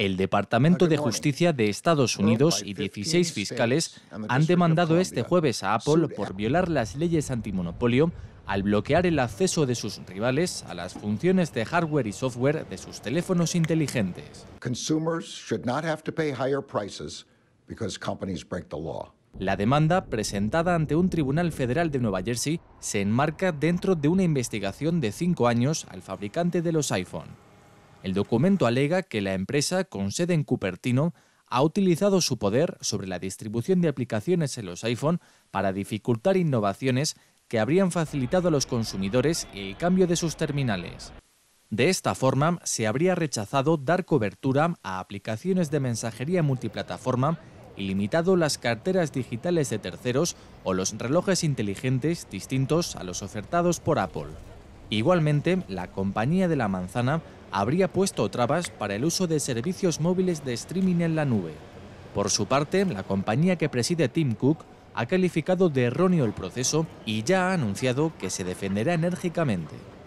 El Departamento ah, de Justicia de Estados Unidos y 16 fiscales eh, han demandado este jueves a Apple por violar las leyes antimonopolio al bloquear el acceso de sus rivales a las funciones de hardware y software de sus teléfonos inteligentes. La demanda, presentada ante un tribunal federal de Nueva Jersey, se enmarca dentro de una investigación de cinco años al fabricante de los iPhone. El documento alega que la empresa con sede en Cupertino ha utilizado su poder sobre la distribución de aplicaciones en los iPhone para dificultar innovaciones que habrían facilitado a los consumidores el cambio de sus terminales. De esta forma, se habría rechazado dar cobertura a aplicaciones de mensajería multiplataforma y limitado las carteras digitales de terceros o los relojes inteligentes distintos a los ofertados por Apple. Igualmente, la compañía de la manzana habría puesto trabas para el uso de servicios móviles de streaming en la nube. Por su parte, la compañía que preside Tim Cook ha calificado de erróneo el proceso y ya ha anunciado que se defenderá enérgicamente.